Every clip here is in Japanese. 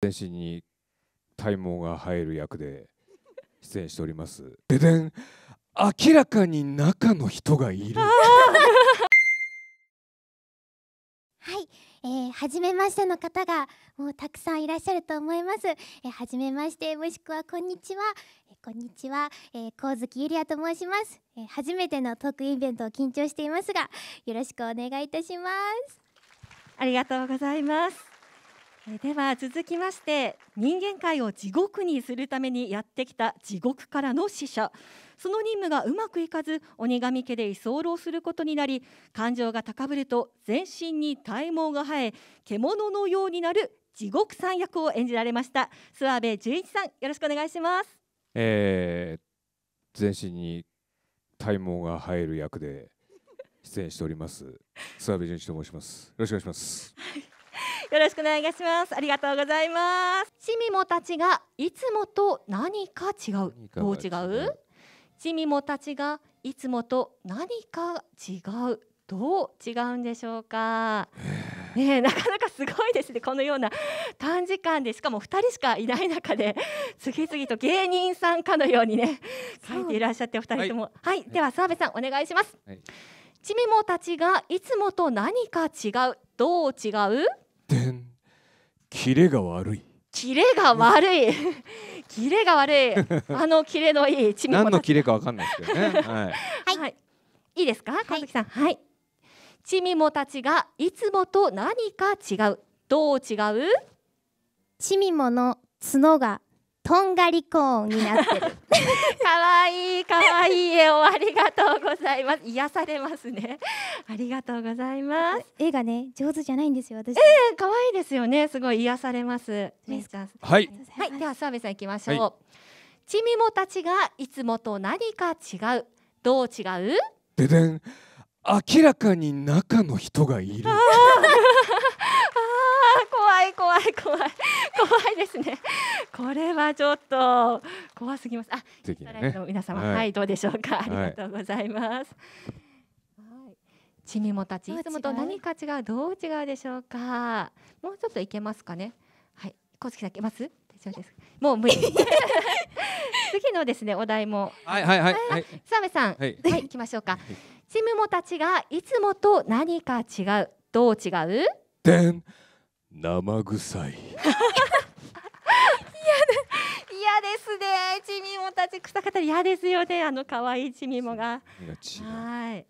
全身に体毛が生える役で出演しておりますででん明らかに中の人がいる はい、えー、初めましての方がもうたくさんいらっしゃると思います。えー、初めましてもしくはこんにちは、えー、こんにちは、えー、光月ゆりやと申します、えー。初めてのトークイベントを緊張していますが、よろしくお願いいたします。ありがとうございます。では続きまして人間界を地獄にするためにやってきた地獄からの使者その任務がうまくいかず鬼神家で居候することになり感情が高ぶると全身に体毛が生え獣のようになる地獄さん役を演じられました諏訪部純一さんよろしくお願いします、えー、全身に体毛が生える役で出演しております諏訪部純一と申しますよろしくお願いしますよろしくお願いしますありがとうございますちみもたちがいつもと何か違うもう違うちみもたちがいつもと何か違うどう違うんでしょうか、ね、なかなかすごいですねこのような短時間でしかも2人しかいない中で次々と芸人さんかのようにね書いていらっしゃってお二人とも、はい、はい、では澤部さんお願いします、はい、ちみもたちがいつもと何か違うどう違うキレが悪いキレが悪い キレが悪いあのキレのいいちみこ何のキレかわかんないですけどね はい、い、いですか神崎さんはいちみもたちがいつもと何か違うどう違うちみもの角がとんがりコーンになってる かわいいかわいい絵をありがとうございます癒されますねありがとうございます絵がね上手じゃないんですよ私ええー、可愛いですよねすごい癒されますミスタはい、はい、では澤部さんいきましょう、はい、ちみもたちがいつもと何か違うどう違うででん明らかに中の人がいるああ怖い怖い怖い怖いですねこれはちょっと怖すぎます。あ、ぜひ、ね、の皆様、はい、はい、どうでしょうか。ありがとうございます。はい、ちみもたち、いつもと何か違う、どう違うでしょうか。もうちょっといけますかね。はい、小月さん、いけます。大丈夫です。もう無理。次のですね、お題も。はいはいはい。澤部さん、はい、はい、行きましょうか。ちみもたちがいつもと何か違う、どう違う。でん、生臭い。嫌ですね。ちみもたち草方嫌ですよね。あの可愛いちみもが。はい。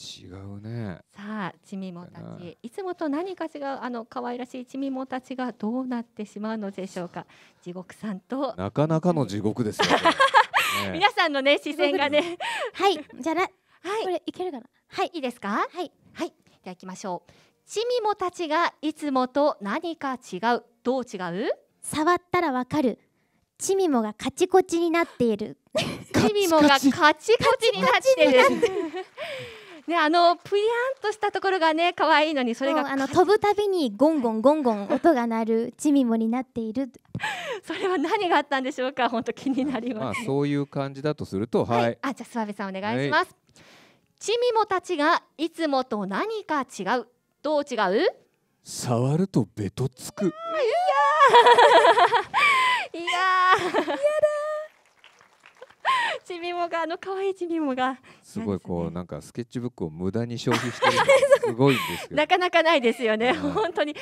違うね。さあちみもたちいつもと何か違うあの可愛らしいちみもたちがどうなってしまうのでしょうか。地獄さんと。なかなかの地獄ですよ、ね。皆さんのね視線がね。はい。じゃあはい。これいけるかな。はい。いいですか。はい。はい。では行きましょう。ちみもたちがいつもと何か違う。どう違う？触ったらわかる。ちみもがカチコチになっている。ちみもがカチコチになってる。ね、あのぷやんとしたところがね可愛いのにそれがあの飛ぶたびにゴンゴンゴンゴン音が鳴るちみもになっている それは何があったんでしょうか本当気になります、まあ、そういう感じだとするとはい、はい、あじゃあ諏訪部さんお願いします、はい、ちみもたちがいつもと何か違うどう違う触るとべとつくいやいやだちびもがあの可愛いちびもがすごいこうなんかスケッチブックを無駄に消費してるすごいんですけど なかなかないですよね、本当に